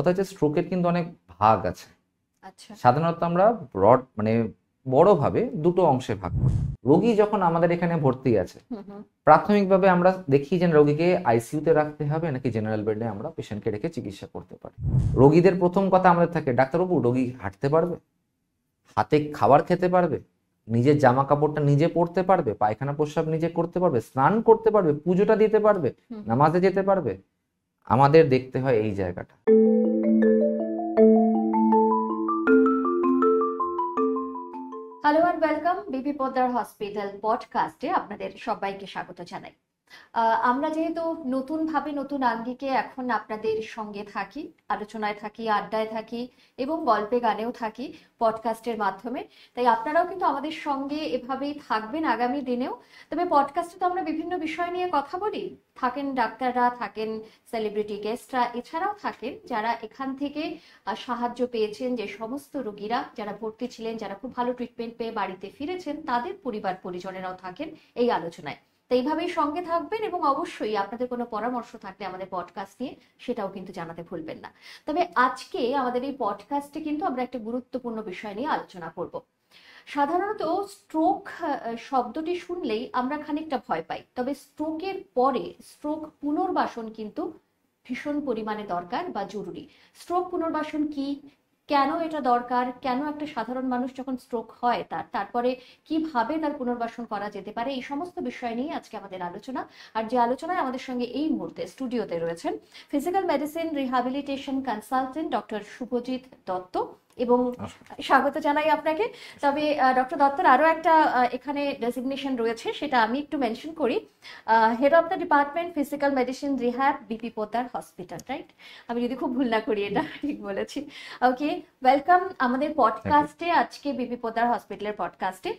কথা হচ্ছে স্ট্রোকের কিন্তু অনেক ভাগ আছে আচ্ছা। সাধারণত আমরা ব্রড মানে বড়ভাবে দুটো অংশে ভাগ করি রোগী যখন আমাদের এখানে ভর্তি আছে প্রাথমিকভাবে আমরা দেখি যে রোগীকে আইসিউতে রাখতে হবে নাকি জেনারেল বেডে আমরা পেশেন্টকে রেখে চিকিৎসা করতে পারি রোগীদের প্রথম কথা আমাদের থাকে ডাক্তারবাবু রোগী হাঁটতে পারবে হাতে খাবার খেতে পারবে নিজের জামা কাপড়টা নিজে পরতে পারবে পায়খানা প্রস্রাব নিজে করতে পারবে স্নান করতে পারবে পুজোটা দিতে পারবে নামাজে যেতে পারবে আমাদের দেখতে হয় এই জায়গাটা hello and welcome BP Poddar hospital পডকাস্টে আপনাদের সবাইকে স্বাগত জানাই আমরা যেহেতু নতুনভাবে নতুন আঙ্গিকে এখন আপনাদের সঙ্গে থাকি আলোচনায় থাকি আড্ডায় থাকি এবং গল্পে গানেও থাকি পডকাস্টের মাধ্যমে তাই আপনারাও কিন্তু আমাদের সঙ্গে এভাবেই থাকবেন আগামী দিনেও তবে পডকাস্টে তো আমরা বিভিন্ন বিষয় নিয়ে কথা বলি থাকেন ডাক্তাররা থাকেন সেলিব্রিটি গেস্টরা এছাড়াও থাকেন যারা এখান থেকে সাহায্য পেয়েছেন যে সমস্ত রোগীরা যারা ভর্তি ছিলেন যারা খুব ভালো ট্রিটমেন্ট পেয়ে বাড়িতে ফিরেছেন তাদের পরিবার পরিজনেরাও থাকেন এই আলোচনায় তো এইভাবেই সঙ্গে থাকবেন এবং অবশ্যই আপনাদের কোনো পরামর্শ থাকলে আমাদের পডকাস্ট নিয়ে সেটাও কিন্তু জানাতে ভুলবেন না তবে আজকে আমাদের এই পডকাস্টে কিন্তু আমরা একটা গুরুত্বপূর্ণ বিষয় নিয়ে আলোচনা করব সাধারণত স্ট্রোক শব্দটি শুনলেই আমরা খানিকটা ভয় পাই তবে স্ট্রোকের পরে স্ট্রোক পুনর্বাসন কিন্তু ভীষণ পরিমাণে দরকার বা জরুরি স্ট্রোক পুনর্বাসন কি কেন এটা দরকার কেন একটা সাধারণ মানুষ যখন স্ট্রোক হয় তার তারপরে কিভাবে তার পুনর্বাসন করা যেতে পারে এই সমস্ত বিষয় নিয়ে আজকে আমাদের আলোচনা আর যে আলোচনায় আমাদের সঙ্গে এই মুহূর্তে স্টুডিওতে রয়েছেন physical medicine rehabilitation consultant doctor Subhajit Dutta এবং স্বাগত জানাই আপনাকে তবে ডক্টর দত্তর আরও একটা এখানে ডেসিগনেশন রয়েছে সেটা আমি একটু মেনশন করি head of the department physical medicine rehab BP Poddar hospital right আমি যদি খুব ভুল না করি এটা ঠিক বলেছি ওকে ওয়েলকাম আমাদের পডকাস্টে আজকে বিপি পোতার হসপিটালের পডকাস্টে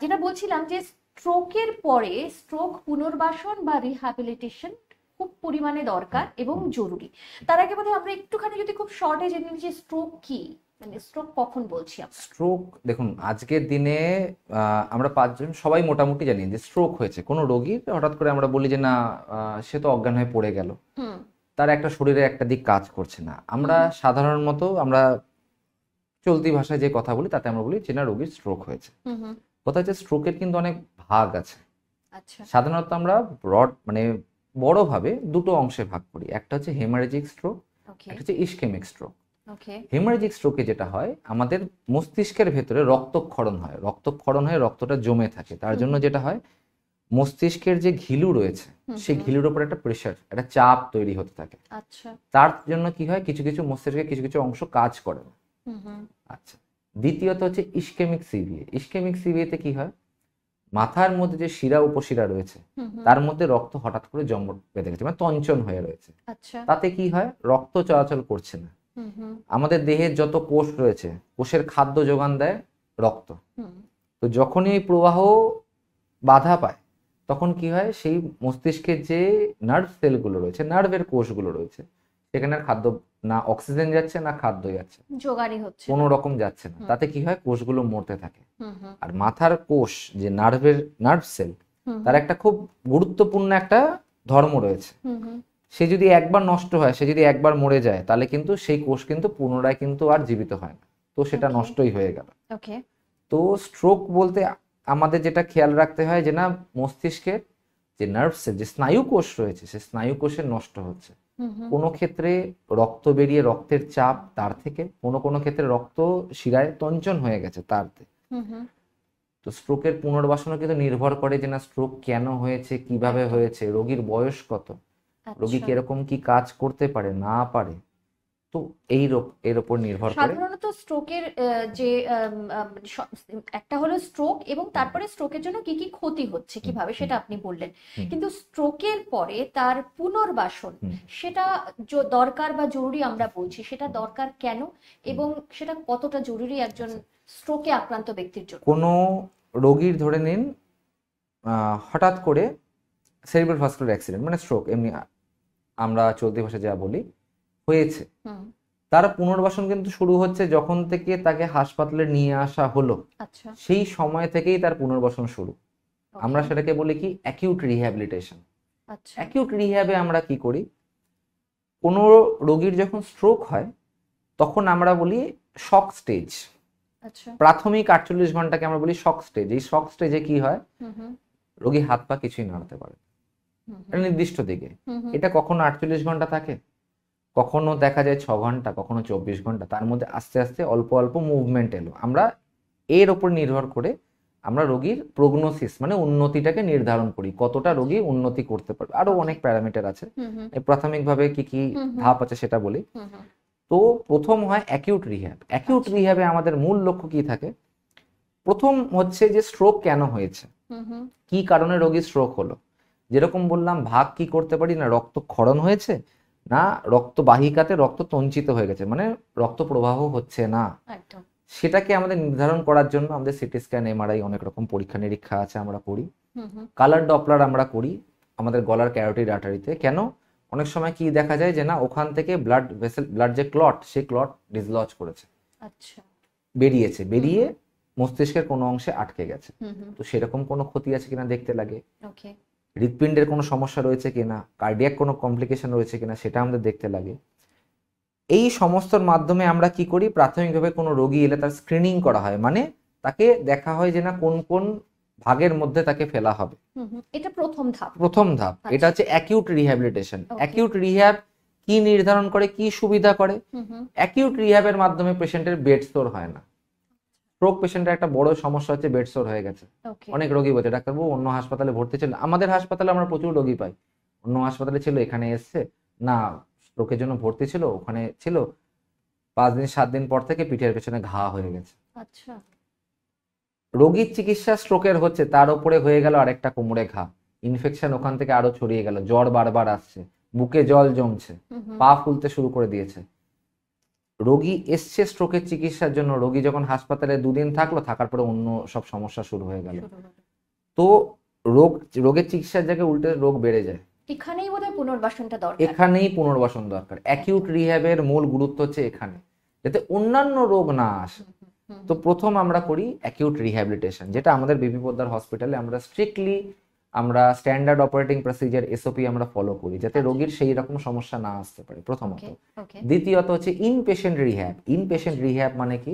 যেটা বলছিলাম যে স্ট্রোকের পরে স্ট্রোক পুনর্বাসন বা রিহ্যাবিলিটেশন খুব পরিমাণে দরকার এবং জরুরি তার আগে বোধহয় আমরা একটুখানি যদি খুব শর্টে জেনে নিচ্ছি যে স্ট্রোক কি মানে স্ট্রোক কখন বলছি স্ট্রোক দেখুন আজকের দিনে আমরা পাঁচজন সবাই মোটামুটি জানি যে স্ট্রোক হয়েছে কোনো রোগী হঠাৎ করে আমরা বলি যে না সে তো অজ্ঞান হয়ে পড়ে গেল তার একটা শরীরে একটা দিক কাজ করছে না আমরা সাধারণত আমরা চলতি ভাষায় যে কথা বলি তাতে আমরা বলি যে না রোগীর স্ট্রোক হয়েছে কথা হচ্ছে স্ট্রোকের কিন্তু অনেক ভাগ আছে আচ্ছা। সাধারণত আমরা ব্রড মানে বড়ভাবে দুটো অংশে ভাগ করি একটা হচ্ছে হেমারেজিক স্ট্রোক একটা হচ্ছে ইস্কেমিক স্ট্রোক হেমারেজিক স্ট্রোকে যেটা হয় আমাদের মস্তিষ্কের ভেতরে রক্তক্ষরণ হয় রক্তক্ষরণ হয়ে রক্তটা জমে থাকে তার জন্য যেটা হয় মস্তিষ্কের যে ঘিলু রয়েছে সেই ঘিলুর উপর একটা প্রেশার একটা চাপ তৈরি হতে থাকে আচ্ছা। তার জন্য কি হয় কিছু কিছু মস্তিষ্কের কিছু কিছু অংশ কাজ করে না আচ্ছা দ্বিতীয়ত হচ্ছে ইস্কেমিক সিবিএ ইস্কেমিক সিবিএতে কি হয় মাথার মধ্যে যে শিরা উপশিরা রয়েছে তার মধ্যে রক্ত হঠাৎ করে জমট বেঁধে গেছে মানে তঞ্চন হয়ে রয়েছে আচ্ছা। তাতে কি হয় রক্ত চলাচল করছে না আমাদের দেহের যত কোষ রয়েছে কোষের খাদ্য যোগান দেয় রক্ত তো যখনই এই প্রবাহ বাধা পায় তখন কি হয় সেই মস্তিষ্কের যে নার্ভ সেলগুলো রয়েছে নার্ভের কোষগুলো রয়েছে সেখানে খাদ্য না অক্সিজেন যাচ্ছে না খাদ্য যাচ্ছে জোগাড়ি হচ্ছে কোনো রকম যাচ্ছে না তাতে কি হয় কোষগুলো মরতে থাকে আর মাথার কোষ যে নার্ভের নার্ভ সেল তার একটা খুব গুরুত্বপূর্ণ একটা ধর্ম রয়েছে সে যদি একবার নষ্ট হয় সে যদি একবার মরে যায় তাহলে কিন্তু সেই কোষ কিন্তু পুনরায় কিন্তু আর জীবিত হয় না তো সেটা নষ্টই হয়ে গেল তো স্ট্রোক বলতে আমাদের যেটা খেয়াল রাখতে হয় যে না মস্তিষ্কের যে নার্ভসের যে স্নায়ু কোষ রয়েছে সে স্নায়ু কোষের নষ্ট হচ্ছে কোনো ক্ষেত্রে রক্ত বেরিয়ে রক্তের চাপ তার থেকে কোনো কোনো ক্ষেত্রে রক্ত শিরায় তঞ্চন হয়ে গেছে তার তো স্ট্রোকের পুনর্বাসনও কিন্তু নির্ভর করে যে না স্ট্রোক কেন হয়েছে কিভাবে হয়েছে রোগীর বয়স কত আচ্ছা। রোগী কিরকম কি কাজ করতে পারে না পারে তো এই এর উপর নির্ভর করে সাধারণত স্ট্রোকের যে একটা হলো স্ট্রোক এবং তারপরে স্ট্রোকের জন্য কি কি ক্ষতি হচ্ছে কিভাবে সেটা আপনি বললেন কিন্তু স্ট্রোকের পরে তার পুনর্বাসন সেটা দরকার বা জরুরি আমরা বলছি সেটা দরকার কেন এবং সেটা কতটা জরুরি একজন স্ট্রোকে আচ্ছা। আক্রান্ত ব্যক্তির জন্য কোনো রোগীর ধরে নিন হঠাৎ করে সেরিব্রাল ভাস্কুলার অ্যাক্সিডেন্ট মানে স্ট্রোক এমনি আমরা চলতি ভাষায় যা বলি হয়েছে তার পুনর্বাসন কিন্তু শুরু হচ্ছে যখন থেকে তাকে হাসপাতালে নিয়ে আসা হলো আচ্ছা। সেই সময় থেকেই তার পুনর্বাসন শুরু আমরা সেটাকে বলি কি অ্যাকিউট রিহ্যাবিলিটেশন অ্যাকিউট রিহ্যাবে আমরা কি করি কোনো রোগীর যখন স্ট্রোক হয় তখন আমরা বলি শক স্টেজ আচ্ছা। প্রাথমিক আটচল্লিশ ঘন্টাকে আমরা বলি শক স্টেজ এই শক স্টেজে কি হয় রোগী হাত পা কিছুই নাড়াতে পারে একটা নির্দিষ্ট দিকে এটা কখনো আটচল্লিশ ঘন্টা থাকে কখনো দেখা যায় ছ ঘন্টা কখনো চব্বিশ ঘন্টা তার মধ্যে আস্তে আস্তে অল্প অল্প মুভমেন্ট এলো আমরা এর ওপর নির্ভর করে আমরা রোগীর প্রগনোসিস মানে উন্নতিটাকে নির্ধারণ করি কতটা রোগী উন্নতি করতে পারবে আরো আচ্ছা। অনেক প্যারামিটার আছে প্রাথমিকভাবে কি কি ধাপ আছে সেটা বলি তো প্রথম হয় অ্যাকিউট রিহ্যাব অ্যাকিউট রিহ্যাবে আমাদের মূল লক্ষ্য কি থাকে প্রথম হচ্ছে যে স্ট্রোক কেন হয়েছে কি কারণে রোগীর স্ট্রোক হলো যেরকম বললাম ভাগ কি করতে পারি না রক্ত ক্ষরণ হয়েছে না রক্ত বাহিকাতে রক্ত তঞ্চিত হয়ে গেছে মানে রক্ত প্রবাহ হচ্ছে না সেটাকে আমাদের নির্ধারণ করার জন্য আমাদের সিটি স্ক্যান এমআরআই অনেক রকম পরীক্ষা নিরীক্ষা আছে আমরা করি কালার ডপলার আমরা করি আমাদের গলার ক্যারোটিড আটারিতে কেন অনেক সময় কি দেখা যায় যে না ওখান থেকে ব্লাড ভেসেল ব্লাড যে ক্লট সেই ক্লট ডিসলজ করেছে আচ্ছা বেরিয়েছে বেরিয়ে মস্তিষ্কের কোনো অংশে আটকে গেছে তো সেরকম কোনো ক্ষতি আছে কিনা দেখতে লাগে হৃৎপিণ্ডের কোনো সমস্যা রয়েছে কিনা কার্ডিয়াক কোনো কমপ্লিকেশন রয়েছে কিনা সেটা আমাদের দেখতে লাগে এই সমস্তর মাধ্যমে আমরা কি করি প্রাথমিকভাবে কোনো রোগী এলে তার স্ক্রিনিং করা হয় মানে তাকে দেখা হয় যে না কোন কোন ভাগের মধ্যে তাকে ফেলা হবে এটা প্রথম ধাপ প্রথম ধাপ আচ্ছা। এটা হচ্ছে অ্যাকিউট রিহ্যাবিলিটেশন অ্যাকিউট রিহ্যাব কি নির্ধারণ করে কি সুবিধা করে অ্যাকিউট রিহ্যাবের মাধ্যমে পেশেন্টের বেড স্টোর হয় না স্ট্রোক পেশেন্টের একটা বড় সমস্যা হচ্ছে বেডসোর হয়ে গেছে অনেক রোগী বলছে ডাক্তারবাবু অন্য হাসপাতালে ভর্তি ছিল আমাদের হাসপাতালে আমরা প্রচুর রোগী পাই অন্য হাসপাতালে ছিল এখানে এসছে না স্ট্রোকের জন্য ভর্তি ছিল ওখানে ছিল পাঁচ দিন সাত দিন পর থেকে পিঠের পেছনে ঘা হয়ে গেছে আচ্ছা রোগীর চিকিৎসা স্ট্রোকের হচ্ছে তার উপরে হয়ে গেল আরেকটা কোমরে ঘা ইনফেকশন ওখান থেকে আরো ছড়িয়ে গেল জ্বর বারবার আসছে বুকে জল জমছে পা ফুলতে শুরু করে দিয়েছে রোগী এসছে স্ট্রোকের চিকিৎসার জন্য রোগী যখন হাসপাতালে দুদিন থাকলো থাকার পরে অন্য সব সমস্যা শুরু হয়ে গেল তো রোগ রোগের চিকিৎসার জায়গায় উল্টে রোগ বেড়ে যায় এখানেই বোধহয় পুনর্বাসনটা দরকার এখানেই পুনর্বাসন দরকার অ্যাকিউট রিহ্যাবের মূল গুরুত্ব হচ্ছে এখানে যাতে অন্যান্য রোগ না আসে তো প্রথম আমরা করি অ্যাকিউট রিহ্যাবিলিটেশন যেটা আমাদের বিপি পোদ্দার হসপিটালে আমরা স্ট্রিক্টলি আমরা স্ট্যান্ডার্ড অপারেটিং প্রসিজার এসওপি আমরা ফলো করি যাতে আচ্ছা। রোগীর সেই রকম সমস্যা না আসতে পারে প্রথমত দ্বিতীয়ত হচ্ছে ইনপেশেন্ট রিহ্যাব ইনপেশেন্ট রিহ্যাব মানে কি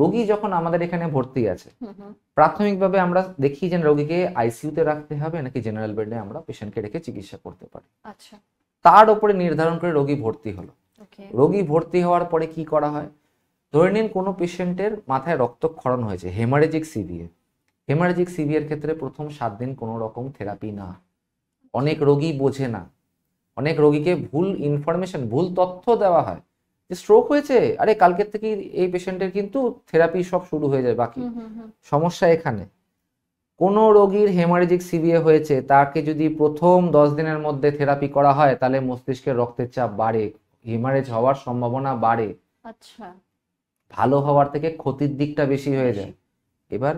রোগী যখন আমাদের এখানে ভর্তি আছে প্রাথমিকভাবে আমরা দেখি যে রোগীকে আইসিউতে রাখতে হবে নাকি জেনারেল বেডে আমরা পেশেন্টকে রেখে চিকিৎসা করতে পারি আচ্ছা। তার উপরে নির্ধারণ করে রোগী ভর্তি হলো রোগী ভর্তি হওয়ার পরে কি করা হয় ধরে নিন কোনো পেশেন্টের মাথায় রক্তক্ষরণ হয়েছে হেমারেজিক সিভিএ হেমারেজিক সিভিয়ার ক্ষেত্রে প্রথম সাত দিন কোনো রকম থেরাপি না অনেক রোগী বোঝে না অনেক রোগীকে ভুল ইনফরমেশন ভুল তথ্য দেওয়া হয় যে স্ট্রোক হয়েছে আরে কালকের থেকে এই পেশেন্টের কিন্তু থেরাপি সব শুরু হয়ে যায় বাকি সমস্যা এখানে কোনো রোগীর হেমারেজিক সিবিএ হয়েছে তাকে যদি প্রথম দশ দিনের মধ্যে থেরাপি করা হয় তাহলে মস্তিষ্কের রক্তের চাপ বাড়ে হেমারেজ হওয়ার সম্ভাবনা বাড়ে আচ্ছা ভালো হওয়ার থেকে ক্ষতির দিকটা বেশি হয়ে যায় এবার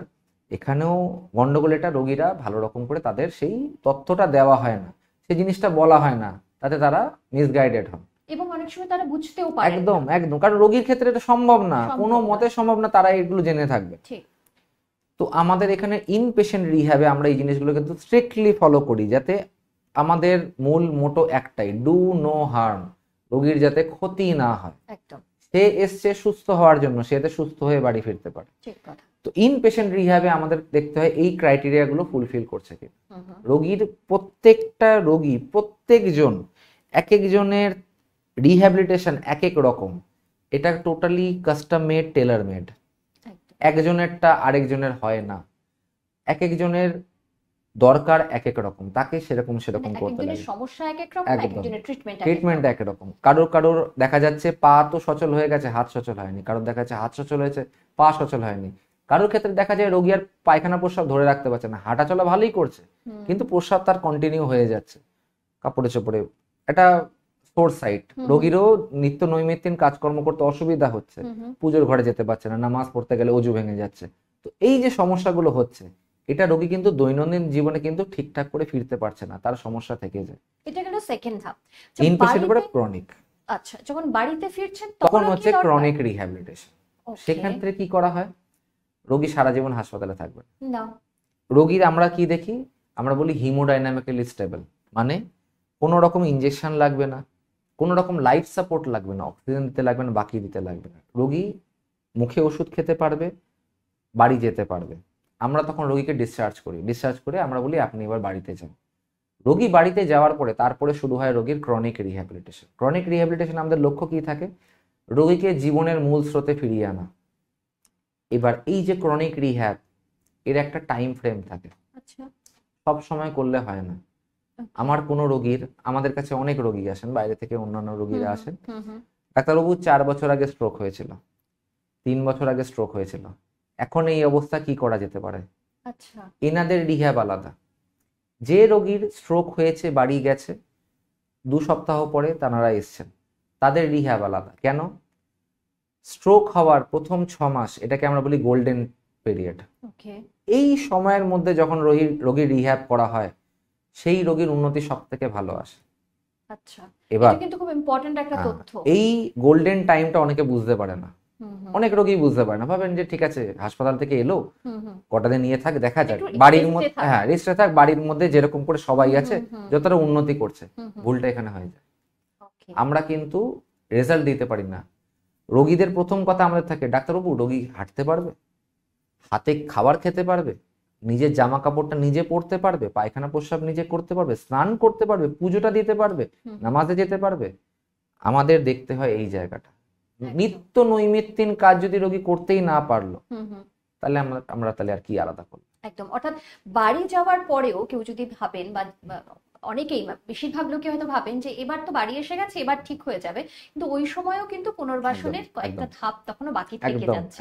এখানেও গণ্ডগোলেটা রোগীরা ভালো রকম করে তাদের সেই তথ্যটা দেওয়া হয় না সেই জিনিসটা বলা হয় না তাতে তারা মিসগাইডেড হন এবং অনেক সময় তারা বুঝতেও পারে একদম একদম কারণ রোগীর ক্ষেত্রে এটা সম্ভব না কোনো মতে সম্ভব না তারা এগুলো জেনে থাকবে ঠিক তো আমাদের এখানে ইন পেশেন্ট রিহ্যাবে আমরা এই জিনিসগুলো কিন্তু স্ট্রিক্টলি ফলো করি যাতে আমাদের মূল মোটো একটাই ডু নো হার্ম রোগীর যাতে ক্ষতি না হয় একদম সে এসছে সুস্থ হওয়ার জন্য সে এতে সুস্থ হয়ে বাড়ি ফিরতে পারে ঠিক কথা তো ইন পেশেন্ট রিহ্যাবে আমাদের দেখতে হয় এই ক্রাইটেরিয়াগুলো ফুলফিল করছে কি রোগীর প্রত্যেকটা রোগী প্রত্যেকজন এক একজনের রিহ্যাবিলিটেশন এক এক রকম এটা totally custom made tailor made একজনেরটা আরেকজনের হয় না এক একজনের দরকার এক এক রকম তাকে সেরকম সেরকম মানে করতে হবে সমস্যা এক এক রকম একজনের ট্রিটমেন্ট ট্রিটমেন্ট এক রকম কারোর কারোর দেখা যাচ্ছে পা তো সচল হয়ে গেছে হাত সচল হয়নি কারোর দেখা যাচ্ছে হাত সচল হয়েছে পা সচল হয়নি কারোর ক্ষেত্রে দেখা যায় রোগী আর পায়খানা প্রস্রাব ধরে রাখতে পারছে না হাঁটা চলা ভালোই করছে কিন্তু প্রস্রাব তার কন্টিনিউ হয়ে যাচ্ছে কাপড়ে চোপড়ে এটা ফোর সাইট রোগীরও নিত্য নৈমিত্তিন কাজকর্ম করতে অসুবিধা হচ্ছে পুজোর ঘরে যেতে পারছে না নামাজ পড়তে গেলে অজু ভেঙে যাচ্ছে তো এই যে সমস্যাগুলো হচ্ছে এটা রোগী কিন্তু দৈনন্দিন জীবনে কিন্তু ঠিকঠাক করে ফিরতে পারছে না তার সমস্যা থেকে যায় এটা কিন্তু সেকেন্ড ধাপ ইনপেশেন্ট পরে ক্রনিক আচ্ছা যখন বাড়িতে ফিরছেন তখন হচ্ছে ক্রনিক রিহ্যাবিলিটেশন সেখান থেকে কি করা হয় রোগী সারা জীবন হাসপাতালে থাকবে না রোগীর আমরা কি দেখি আমরা বলি হিমোডাইনামিক্যালি স্টেবল মানে কোনো রকম ইঞ্জেকশন লাগবে না কোনো রকম লাইফ সাপোর্ট লাগবে না অক্সিজেন দিতে লাগবে না বাকি দিতে লাগবে না রোগী মুখে ওষুধ খেতে পারবে বাড়ি যেতে পারবে আমরা তখন রোগীকে ডিসচার্জ করি ডিসচার্জ করে আমরা বলি আপনি এবার বাড়িতে যান রোগী বাড়িতে যাওয়ার পরে তারপরে শুরু হয় রোগীর ক্রনিক রিহ্যাবিলিটেশন ক্রনিক রিহ্যাবিলিটেশন আমাদের লক্ষ্য কী থাকে রোগীকে জীবনের মূল স্রোতে ফিরিয়ে আনা এবার এই যে ক্রনিক রিহ্যাব এর একটা টাইম ফ্রেম থাকে আচ্ছা। সব সময় করলে হয় না আমার কোনো রোগীর আমাদের কাছে অনেক রোগী আসেন বাইরে থেকে অন্যান্য রোগীরা আসেন ডাক্তারবাবু চার বছর আগে স্ট্রোক হয়েছিল তিন বছর আগে স্ট্রোক হয়েছিল এখন এই অবস্থা কি করা যেতে পারে আচ্ছা। এনাদের রিহ্যাব আলাদা যে রোগীর স্ট্রোক হয়েছে বাড়ি গেছে দু সপ্তাহ পরে তারা এসছেন তাদের রিহ্যাব আলাদা কেন স্ট্রোক হওয়ার প্রথম ছ মাস এটাকে আমরা বলি গোল্ডেন পিরিয়ড এই সময়ের মধ্যে যখন রোগীর রোগীর রিহ্যাব করা হয় সেই রোগীর উন্নতি সব থেকে ভালো আসে আচ্ছা। এবার কিন্তু খুব ইম্পর্টেন্ট একটা হ্যাঁ, তথ্য এই গোল্ডেন টাইমটা অনেকে বুঝতে পারে না অনেক রোগী বুঝতে পারে না ভাবেন যে ঠিক আছে হাসপাতাল থেকে এলো কটা দিন নিয়ে থাক দেখা যাক বাড়ির মধ্যে হ্যাঁ রেস্টে থাক বাড়ির মধ্যে যেরকম করে সবাই আছে যতটা উন্নতি করছে ভুলটা এখানে হয়ে যায় আমরা কিন্তু রেজাল্ট দিতে পারি না রোগীদের প্রথম কথা আমাদের থাকে ডাক্তারবাবু রোগী হাঁটতে পারবে হাতে খাবার খেতে পারবে নিজের জামা কাপড়টা নিজে পরতে পারবে পায়খানা প্রস্রাব নিজে করতে পারবে স্নান করতে পারবে পুজোটা দিতে পারবে নামাজে যেতে পারবে আমাদের দেখতে হয় এই জায়গাটা নিত্য নৈমিত্তিন কাজ যদি রোগী করতেই না পারলো তাহলে আমরা আমরা তাহলে আর কি আলাদা করবো একদম অর্থাৎ বাড়ি যাওয়ার পরেও কেউ যদি ভাবেন বা অনেকেই বেশিরভাগ লোকে হয়তো ভাবেন যে এবার তো বাড়ি এসে গেছে এবার ঠিক হয়ে যাবে কিন্তু ওই সময়ও কিন্তু পুনর্বাসনের কয়েকটা ধাপ তখনও বাকি থেকে যাচ্ছে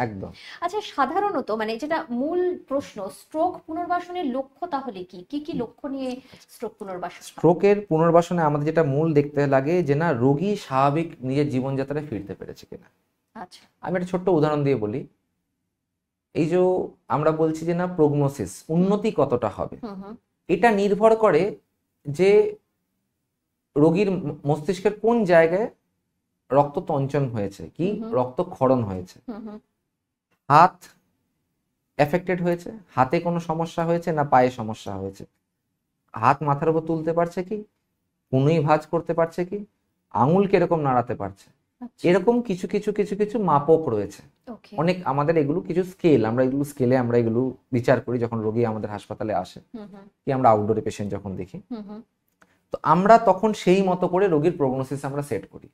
আচ্ছা সাধারণত মানে যেটা মূল প্রশ্ন স্ট্রোক পুনর্বাসনের লক্ষ্য তাহলে কি কি কি লক্ষ্য নিয়ে স্ট্রোক পুনর্বাসন স্ট্রোকের পুনর্বাসনে আমাদের যেটা মূল দেখতে লাগে যে না রোগী স্বাভাবিক নিজের জীবনযাত্রায় ফিরতে পেরেছে কিনা আচ্ছা আমি একটা ছোট্ট উদাহরণ দিয়ে বলি এই যে আমরা বলছি যে না প্রগ্নোসিস উন্নতি কতটা হবে এটা নির্ভর করে যে রোগীর মস্তিষ্কের কোন জায়গায় রক্ত তঞ্চন হয়েছে কি রক্ত খরণ হয়েছে হাত এফেক্টেড হয়েছে হাতে কোনো সমস্যা হয়েছে না পায়ে সমস্যা হয়েছে হাত মাথার উপর তুলতে পারছে কি কোনোই ভাজ করতে পারছে কি আঙুল কিরকম নাড়াতে পারছে আচ্ছা। এরকম কিছু কিছু কিছু কিছু মাপক রয়েছে অনেক আমাদের এগুলো কিছু স্কেল আমরা এগুলো স্কেলে আমরা এগুলো বিচার করি যখন রোগী আমাদের হাসপাতালে আসে কি আমরা আউটডোরে পেশেন্ট যখন দেখি তো আমরা তখন সেই মতো করে রোগীর প্রগনোসিস আমরা সেট করি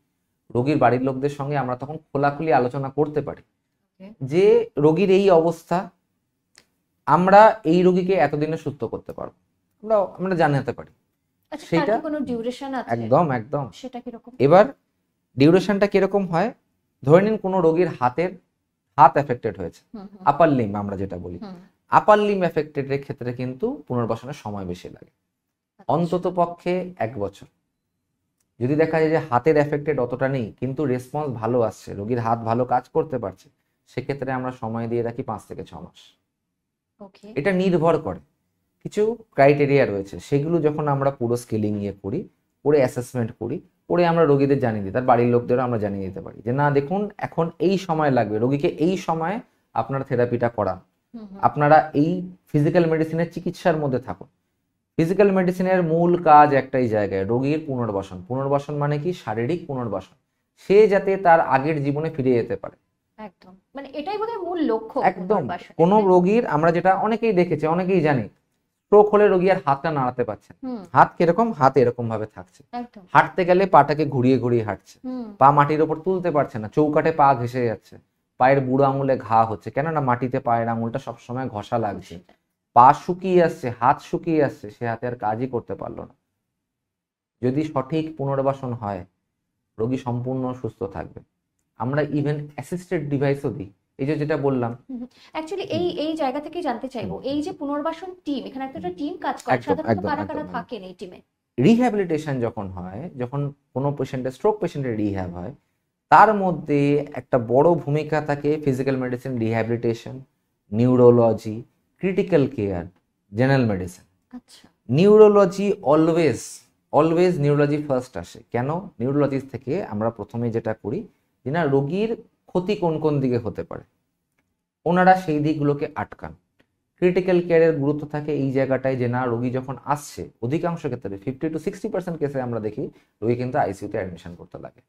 রোগীর বাড়ির লোকদের সঙ্গে আমরা তখন খোলাখুলি আলোচনা করতে পারি যে রোগীর এই অবস্থা আমরা এই রোগীকে এতদিনে সুস্থ করতে পারবো আমরা আমরা জানাতে পারি আচ্ছা, সেটা কোনো ডিউরেশন আছে একদম একদম সেটা কি রকম এবার ডিউরেশনটা কিরকম হয় ধরে নিন কোনো রোগীর হাতের হাত এফেক্টেড হয়েছে আপার লিম আমরা যেটা বলি আপার লিম এফেক্টেড এর ক্ষেত্রে কিন্তু পুনর্বাসনের সময় বেশি লাগে আচ্ছা। অন্তত পক্ষে এক বছর যদি দেখা যায় যে হাতের এফেক্টেড অতটা নেই কিন্তু রেসপন্স ভালো আসছে রোগীর হাত ভালো কাজ করতে পারছে সেক্ষেত্রে আমরা সময় দিয়ে রাখি পাঁচ থেকে ছ মাস এটা নির্ভর করে কিছু ক্রাইটেরিয়া রয়েছে সেগুলো যখন আমরা পুরো স্কেলিং ইয়ে করি পুরো অ্যাসেসমেন্ট করি পরে আমরা রোগীদের জানিয়ে দিই তার বাড়ির লোকদেরও আমরা জানিয়ে দিতে পারি যে না দেখুন এখন এই সময় লাগবে রোগীকে এই সময় আপনার থেরাপিটা করান আপনারা এই ফিজিক্যাল মেডিসিনের চিকিৎসার মধ্যে থাকুন ফিজিক্যাল মেডিসিনের মূল কাজ একটাই জায়গায় রোগীর পুনর্বাসন পুনর্বাসন মানে কি শারীরিক পুনর্বাসন সে যাতে তার আগের জীবনে ফিরে যেতে পারে একদম মানে এটাই বোধহয় মূল লক্ষ্য একদম কোন রোগীর আমরা যেটা অনেকেই দেখেছি অনেকেই জানি স্ট্রোক হলে রোগী আর হাতটা নাড়াতে পারছে হাত কিরকম হাত এরকম ভাবে থাকছে হাঁটতে গেলে পাটাকে ঘুরিয়ে ঘুরিয়ে হাঁটছে পা মাটির ওপর তুলতে পারছে না চৌকাটে পা ঘেসে যাচ্ছে পায়ের বুড়ো আঙুলে ঘা হচ্ছে কেননা মাটিতে পায়ের আঙুলটা সবসময় ঘষা লাগছে পা শুকিয়ে আসছে হাত শুকিয়ে আসছে সে হাতে আর কাজই করতে পারলো না যদি সঠিক পুনর্বাসন হয় রোগী সম্পূর্ণ সুস্থ থাকবে আমরা ইভেন অ্যাসিস্টেড ডিভাইসও দিই এই যে যেটা বললাম অ্যাকচুয়ালি এই এই জায়গা থেকে জানতে চাইবো এই যে পুনর্বাসন টিম এখানে একটা টিম কাজ করে সাধারণত কারা কারা থাকে এই টিমে রিহ্যাবিলিটেশন যখন হয় যখন কোনো পেশেন্টের স্ট্রোক পেশেন্টের রিহ্যাব হয় তার মধ্যে একটা বড় ভূমিকা থাকে physical medicine rehabilitation neurology critical care general medicine আচ্ছা neurology always always neurology first আসে কেন নিউরোলজি থেকে আমরা প্রথমে যেটা করি যে না রোগীর ক্ষতি কোন কোন দিকে হতে পারে ওনারা সেই দিকগুলোকে আটকান ক্রিটিক্যাল কেয়ারের গুরুত্ব থাকে এই জায়গাটায় যে না রোগী যখন আসছে অধিকাংশ ক্ষেত্রে ফিফটি টু সিক্সটি পার্সেন্ট কেসে আমরা দেখি রোগী কিন্তু আইসিউতে অ্যাডমিশন করতে লাগে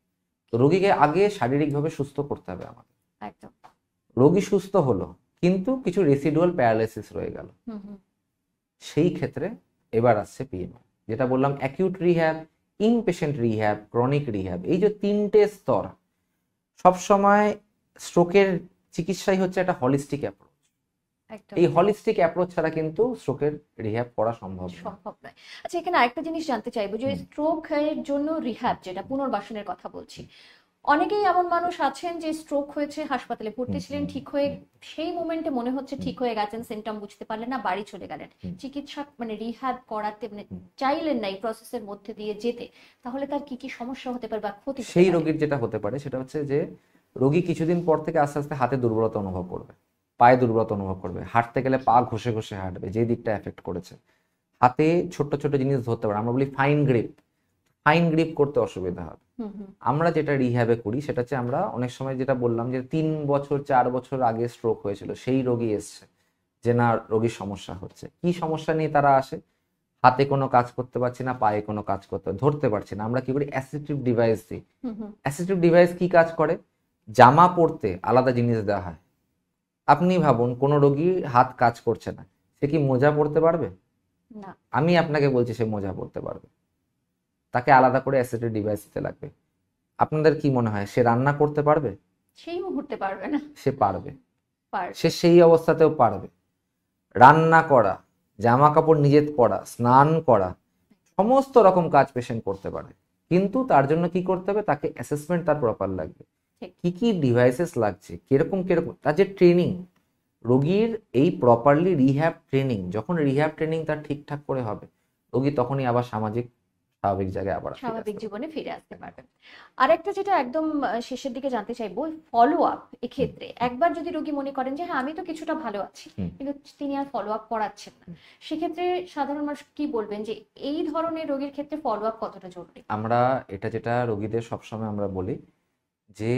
তো রোগীকে আগে শারীরিকভাবে সুস্থ করতে হবে আমাদের একদম রোগী সুস্থ হলো কিন্তু কিছু রেসিডুয়াল প্যারালাইসিস রয়ে গেল সেই ক্ষেত্রে এবার আসছে পিএমআই যেটা বললাম acute rehab inpatient rehab chronic rehab এই যে তিনটে স্তর সবসময় স্ট্রোকের চিকিৎসাই হচ্ছে একটা হলিস্টিক অ্যাপ্রোচ এই হলিস্টিক অ্যাপ্রোচ ছাড়া কিন্তু স্ট্রোকের রিহ্যাব করা সম্ভব সম্ভব নয় আচ্ছা এখানে আরেকটা জিনিস জানতে চাইবো যে স্ট্রোকের জন্য রিহ্যাব যেটা পুনর্বাসনের কথা বলছি অনেকেই এমন মানুষ আছেন যে স্ট্রোক হয়েছে হাসপাতালে ভর্তি ছিলেন ঠিক হয়ে সেই মোমেন্টে মনে হচ্ছে ঠিক হয়ে গেছেন সিমটম বুঝতে পারলেন না বাড়ি চলে গেলেন চিকিৎসা মানে রিহ্যাব করাতে মানে চাইলেন না এই প্রসেসের মধ্যে দিয়ে যেতে তাহলে তার কি কি সমস্যা হতে পারে বা ক্ষতি সেই রোগীর যেটা হতে পারে সেটা হচ্ছে যে রোগী কিছুদিন পর থেকে আস্তে আস্তে হাতে দুর্বলতা অনুভব করবে পায়ে দুর্বলতা অনুভব করবে হাঁটতে গেলে পা ঘষে ঘষে হাঁটবে যে দিকটা এফেক্ট করেছে হাতে ছোট্ট ছোট জিনিস ধরতে পারে আমরা বলি ফাইন গ্রিপ ফাইন গ্রিপ করতে অসুবিধা হবে আমরা যেটা রিহ্যাবে করি সেটা হচ্ছে আমরা অনেক সময় যেটা বললাম যে তিন বছর চার বছর আগে স্ট্রোক হয়েছিল সেই রোগী এসছে যে না রোগীর সমস্যা হচ্ছে কি সমস্যা নিয়ে তারা আসে হাতে কোনো কাজ করতে পারছি না পায়ে কোনো কাজ করতে ধরতে পারছি না আমরা কি করি অ্যাসিটিভ ডিভাইস দিই অ্যাসিটিভ ডিভাইস কি কাজ করে জামা পরতে আলাদা জিনিস দেওয়া হয় আপনি ভাবুন কোনো রোগী হাত কাজ করছে না সে কি মোজা পড়তে পারবে আমি আপনাকে বলছি সে মোজা পড়তে পারবে তাকে আলাদা করে অ্যাসেটের ডিভাইস দিতে লাগবে আপনাদের কি মনে হয় সে রান্না করতে পারবে সেই মুহূর্তে পারবে না সে পারবে সে সেই অবস্থাতেও পারবে রান্না করা জামা কাপড় নিজে পরা স্নান করা সমস্ত রকম কাজ পেশেন্ট করতে পারে কিন্তু তার জন্য কি করতে হবে তাকে অ্যাসেসমেন্ট তার প্রপার লাগবে কি কি ডিভাইসেস লাগছে কিরকম কিরকম তার যে ট্রেনিং রোগীর এই প্রপারলি রিহ্যাব ট্রেনিং যখন রিহ্যাব ট্রেনিং তার ঠিকঠাক করে হবে রোগী তখনই আবার সামাজিক স্বাভাবিক জায়গায় আবার স্বাভাবিক জীবনে ফিরে আসতে পারবেন আর একটা যেটা একদম শেষের দিকে জানতে চাইবো ফলো আপ এক্ষেত্রে একবার যদি রোগী মনে করেন যে হ্যাঁ আমি তো কিছুটা ভালো আছি কিন্তু তিনি আর ফলো আপ করাচ্ছেন না সেক্ষেত্রে সাধারণ মানুষ কি বলবেন যে এই ধরনের রোগীর ক্ষেত্রে ফলো আপ কতটা জরুরি আমরা এটা যেটা রোগীদের সবসময় আমরা বলি যে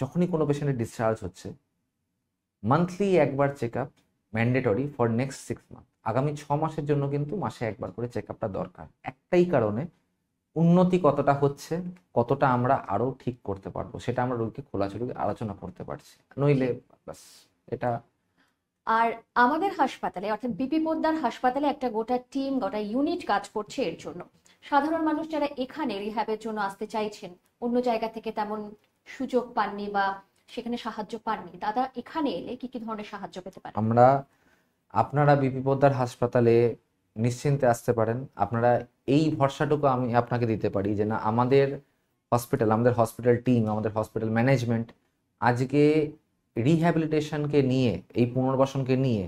যখনই কোনো পেশেন্টের ডিসচার্জ হচ্ছে মান্থলি একবার check up mandatory for next six month আগামী ছ মাসের জন্য কিন্তু মাসে একবার করে চেক আপটা দরকার একটাই কারণে উন্নতি কতটা হচ্ছে কতটা আমরা আরও ঠিক করতে পারবো সেটা আমরা রোগীকে খোলাছুড়ি আলোচনা করতে পারছি নইলে এটা আর আমাদের হাসপাতালে অর্থাৎ বিপি পোদ্দার হাসপাতালে একটা গোটা টিম গোটা ইউনিট কাজ করছে এর জন্য সাধারণ মানুষ যারা এখানে রিহ্যাবের জন্য আসতে চাইছেন অন্য জায়গা থেকে তেমন সুযোগ পাননি বা সেখানে সাহায্য পাননি দাদা এখানে এলে কি কি ধরনের সাহায্য পেতে পারে আমরা আপনারা বিপি পদ্মার হাসপাতালে নিশ্চিন্তে আসতে পারেন আপনারা এই ভরসাটুকু আমি আপনাকে দিতে পারি যে না আমাদের হসপিটাল আমাদের হসপিটাল টিম আমাদের হসপিটাল ম্যানেজমেন্ট আজকে রিহ্যাবিলিটেশনকে নিয়ে এই পুনর্বাসনকে নিয়ে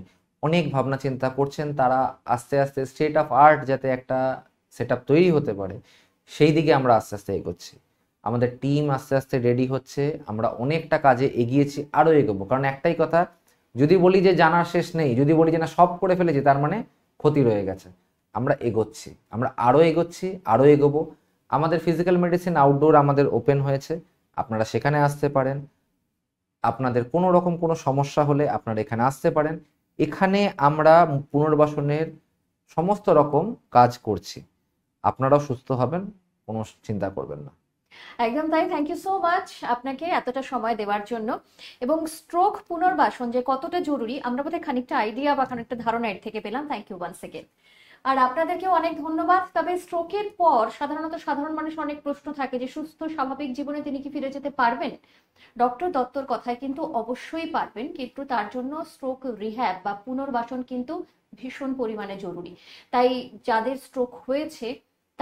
অনেক ভাবনা চিন্তা করছেন তারা আস্তে আস্তে স্টেট অফ আর্ট যাতে একটা সেট তৈরি হতে পারে সেই দিকে আমরা আস্তে আস্তে এগোচ্ছি আমাদের টিম আস্তে আস্তে রেডি হচ্ছে আমরা অনেকটা কাজে এগিয়েছি আরও এগোবো কারণ একটাই কথা যদি বলি যে জানার শেষ নেই যদি বলি যে না সব করে ফেলেছি তার মানে ক্ষতি রয়ে গেছে আমরা এগোচ্ছি আমরা আরও এগোচ্ছি আরও এগোবো আমাদের ফিজিক্যাল মেডিসিন আউটডোর আমাদের ওপেন হয়েছে আপনারা সেখানে আসতে পারেন আপনাদের কোনো রকম কোনো সমস্যা হলে আপনারা এখানে আসতে পারেন এখানে আমরা পুনর্বাসনের সমস্ত রকম কাজ করছি আপনারাও সুস্থ হবেন কোনো চিন্তা করবেন না একদম তাই থ্যাংক ইউ সো মাচ আপনাকে এতটা সময় দেওয়ার জন্য এবং স্ট্রোক পুনর্বাসন যে কতটা জরুরি আমরা বোধহয় খানিকটা আইডিয়া বা খানিকটা ধারণা এর থেকে পেলাম থ্যাংক ইউ ওয়ান সেকেন্ড আর আপনাদেরকেও অনেক ধন্যবাদ তবে স্ট্রোকের পর সাধারণত সাধারণ মানুষের অনেক প্রশ্ন থাকে যে সুস্থ স্বাভাবিক জীবনে তিনি কি ফিরে যেতে পারবেন ডক্টর দত্তর কথায় কিন্তু অবশ্যই পারবেন কিন্তু তার জন্য স্ট্রোক রিহ্যাব বা পুনর্বাসন কিন্তু ভীষণ পরিমাণে জরুরি তাই যাদের স্ট্রোক হয়েছে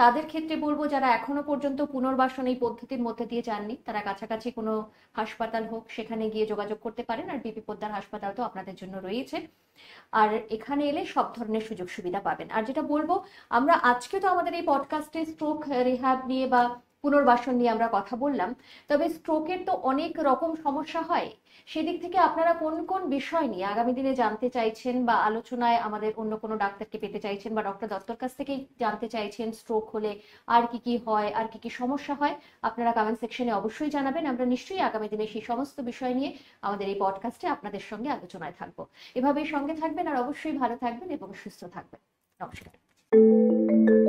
তাদের ক্ষেত্রে বলবো যারা এখনো পর্যন্ত পুনর্বাসন এই পদ্ধতির মধ্যে দিয়ে যাননি তারা কাছাকাছি কোনো হাসপাতাল হোক সেখানে গিয়ে যোগাযোগ করতে পারেন আর বিপি পোদ্দার হাসপাতাল তো আপনাদের জন্য রয়েছে আর এখানে এলে সব ধরনের সুযোগ সুবিধা পাবেন আর যেটা বলবো আমরা আজকে তো আমাদের এই পডকাস্টে স্ট্রোক রিহ্যাব নিয়ে বা পুনর্বাসন নিয়ে আমরা কথা বললাম তবে স্ট্রোকের তো অনেক রকম সমস্যা হয় সেদিক থেকে আপনারা কোন কোন বিষয় নিয়ে আগামী দিনে জানতে চাইছেন বা আলোচনায় আমাদের অন্য কোনো ডাক্তারকে পেতে চাইছেন বা ডক্টর দত্তর কাছ থেকেই জানতে চাইছেন স্ট্রোক হলে আর কি কি হয় আর কি কি সমস্যা হয় আপনারা কমেন্ট সেকশনে অবশ্যই জানাবেন আমরা নিশ্চয়ই আগামী দিনে সেই সমস্ত বিষয় নিয়ে আমাদের এই পডকাস্টে আপনাদের সঙ্গে আলোচনায় থাকবো এভাবেই সঙ্গে থাকবেন আর অবশ্যই ভালো থাকবেন এবং সুস্থ থাকবেন নমস্কার